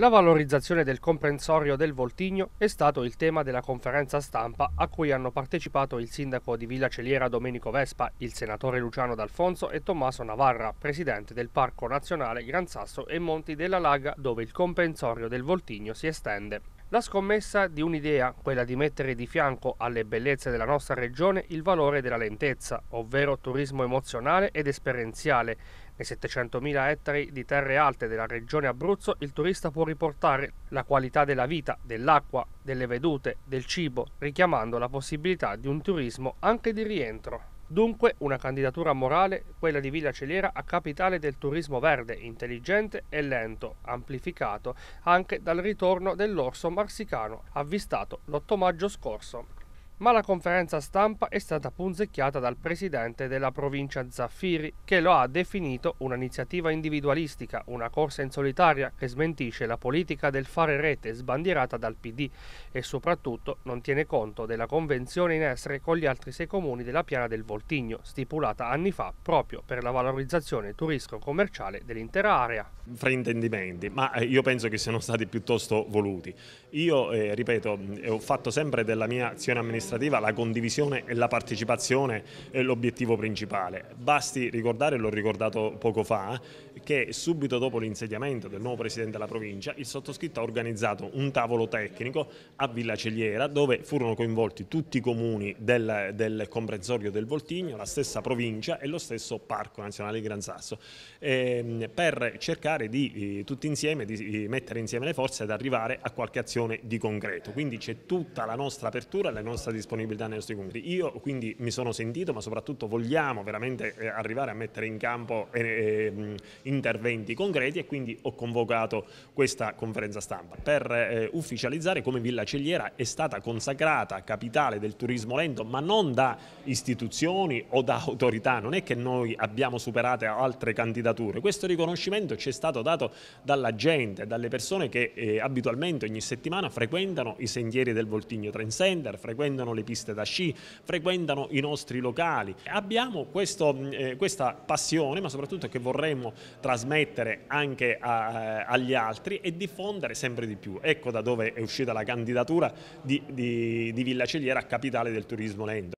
La valorizzazione del comprensorio del Voltigno è stato il tema della conferenza stampa a cui hanno partecipato il sindaco di Villa Celiera Domenico Vespa, il senatore Luciano D'Alfonso e Tommaso Navarra, presidente del Parco Nazionale Gran Sasso e Monti della Laga dove il comprensorio del Voltigno si estende. La scommessa di un'idea, quella di mettere di fianco alle bellezze della nostra regione il valore della lentezza, ovvero turismo emozionale ed esperienziale. Nei 700.000 ettari di terre alte della regione Abruzzo il turista può riportare la qualità della vita, dell'acqua, delle vedute, del cibo, richiamando la possibilità di un turismo anche di rientro. Dunque una candidatura morale, quella di Villa Celiera a capitale del turismo verde, intelligente e lento, amplificato anche dal ritorno dell'orso marsicano avvistato l'8 maggio scorso ma la conferenza stampa è stata punzecchiata dal presidente della provincia Zaffiri, che lo ha definito un'iniziativa individualistica, una corsa in solitaria che smentisce la politica del fare rete sbandierata dal PD e soprattutto non tiene conto della convenzione in essere con gli altri sei comuni della piana del Voltigno, stipulata anni fa proprio per la valorizzazione turistico-commerciale dell'intera area. Fraintendimenti, ma eh, io penso che siano stati piuttosto voluti. Io, eh, ripeto, eh, ho fatto sempre della mia azione amministrativa amministrativa la condivisione e la partecipazione è l'obiettivo principale. Basti ricordare, l'ho ricordato poco fa, che subito dopo l'insediamento del nuovo Presidente della provincia il sottoscritto ha organizzato un tavolo tecnico a Villa Celiera dove furono coinvolti tutti i comuni del, del comprensorio del Voltigno, la stessa provincia e lo stesso Parco Nazionale di Gran Sasso ehm, per cercare di eh, tutti insieme di eh, mettere insieme le forze ad arrivare a qualche azione di concreto. Quindi c'è tutta la nostra apertura e la nostra disponibilità disponibilità nei nostri compiti. Io quindi mi sono sentito, ma soprattutto vogliamo veramente eh, arrivare a mettere in campo eh, eh, interventi concreti e quindi ho convocato questa conferenza stampa per ufficializzare come Villa Celiera è stata consacrata capitale del turismo lento, ma non da istituzioni o da autorità, non è che noi abbiamo superato altre candidature, questo riconoscimento ci è stato dato dalla gente, dalle persone che abitualmente ogni settimana frequentano i sentieri del Voltigno Train Center, frequentano frequentano le piste da sci, frequentano i nostri locali. Abbiamo questo, mm, eh, questa passione, ma soprattutto che vorremmo trasmettere anche a, eh, agli altri e diffondere sempre di più. Ecco da dove è uscita la candidatura di, di, di Villa Celiera a capitale del turismo lento.